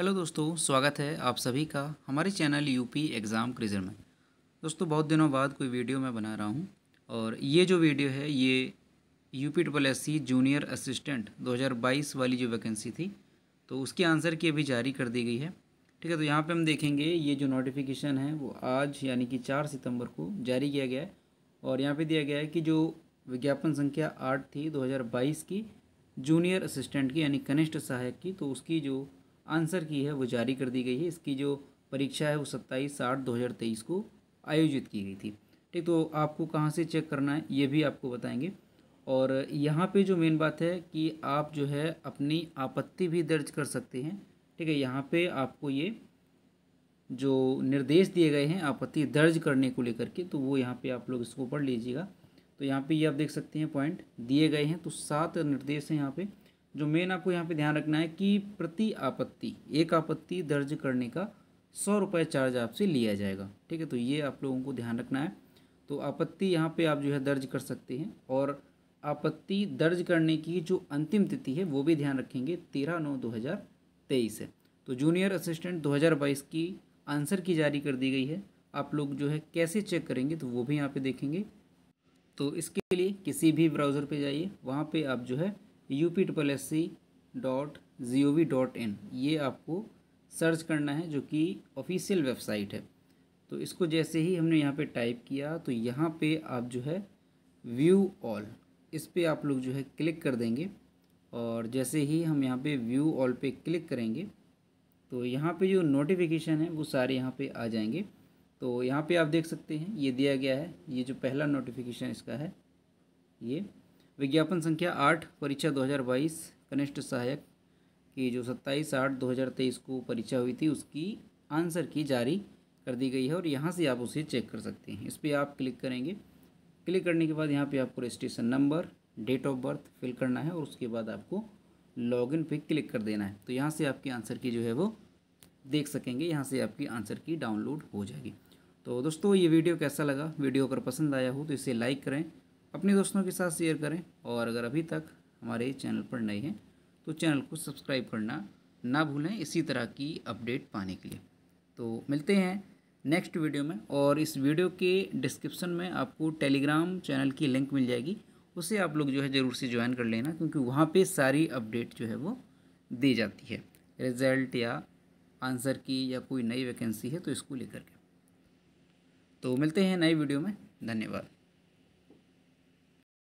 hello दोस्तों स्वागत है आप सभी का हमारे चैनल यूपी एग्ज़ाम क्रिजर में दोस्तों बहुत दिनों बाद कोई वीडियो मैं बना रहा हूं और ये जो वीडियो है ये UP triple S C junior assistant 2022 वाली जो वैकेंसी थी तो उसके आंसर की अभी जारी कर दी गई है ठीक है तो यहाँ पर हम देखेंगे ये जो नोटिफिकेशन है वो आज यानी कि चार सितम्बर को जारी किया गया है और यहाँ पर दिया गया है कि जो विज्ञापन संख्या आठ थी दो की जूनियर असिस्टेंट की यानी कनिष्ठ सहायक की तो उसकी जो आंसर की है वो जारी कर दी गई है इसकी जो परीक्षा है वो सत्ताईस आठ दो हज़ार तेईस को आयोजित की गई थी ठीक तो आपको कहाँ से चेक करना है ये भी आपको बताएंगे और यहाँ पे जो मेन बात है कि आप जो है अपनी आपत्ति भी दर्ज कर सकते हैं ठीक है यहाँ पे आपको ये जो निर्देश दिए गए हैं आपत्ति दर्ज करने को लेकर के तो वो यहाँ पे आप लोग इसको पढ़ लीजिएगा तो यहाँ पे ये आप देख सकते हैं पॉइंट दिए गए हैं तो सात निर्देश हैं यहाँ पर जो मेन आपको यहाँ पे ध्यान रखना है कि प्रति आपत्ति एक आपत्ति दर्ज करने का सौ रुपये चार्ज आपसे लिया जाएगा ठीक है तो ये आप लोगों को ध्यान रखना है तो आपत्ति यहाँ पे आप जो है दर्ज कर सकते हैं और आपत्ति दर्ज करने की जो अंतिम तिथि है वो भी ध्यान रखेंगे तेरह नौ दो हज़ार तेईस है तो जूनियर असिस्टेंट दो हज़ार बाईस की आंसर की जारी कर दी गई है आप लोग जो है कैसे चेक करेंगे तो वो भी यहाँ पर देखेंगे तो इसके लिए किसी भी ब्राउज़र पे जाइए वहाँ पे आप जो है U P triple S C dot G O V dot in ये आपको सर्च करना है जो कि ऑफिशियल वेबसाइट है तो इसको जैसे ही हमने यहाँ पे टाइप किया तो यहाँ पे आप जो है व्यू ऑल इस पर आप लोग जो है क्लिक कर देंगे और जैसे ही हम यहाँ पे व्यू ऑल पे क्लिक करेंगे तो यहाँ पे जो नोटिफिकेशन है वो सारे यहाँ पे आ जाएंगे तो यहाँ पे आप देख सकते हैं ये दिया गया है ये जो पहला नोटिफिकेशन इसका है ये विज्ञापन संख्या आठ परीक्षा 2022 कनिष्ठ सहायक की जो 27 आठ 2023 को परीक्षा हुई थी उसकी आंसर की जारी कर दी गई है और यहाँ से आप उसे चेक कर सकते हैं इस पर आप क्लिक करेंगे क्लिक करने के बाद यहाँ पे आपको registration number date of birth fill करना है और उसके बाद आपको लॉगिन पे क्लिक कर देना है तो यहाँ से आपकी आंसर की जो है वो देख सकेंगे यहाँ से आपकी आंसर की डाउनलोड हो जाएगी तो दोस्तों ये वीडियो कैसा लगा वीडियो अगर पसंद आया हो तो इसे लाइक करें अपने दोस्तों के साथ शेयर करें और अगर अभी तक हमारे चैनल पर नए हैं तो चैनल को सब्सक्राइब करना ना भूलें इसी तरह की अपडेट पाने के लिए तो मिलते हैं नेक्स्ट वीडियो में और इस वीडियो के डिस्क्रिप्शन में आपको टेलीग्राम चैनल की लिंक मिल जाएगी उसे आप लोग जो है ज़रूर से ज्वाइन कर लेना क्योंकि वहाँ पे सारी अपडेट जो है वो दी जाती है रिजल्ट या आंसर की या कोई नई वैकेंसी है तो इसको लेकर के तो मिलते हैं नए वीडियो में धन्यवाद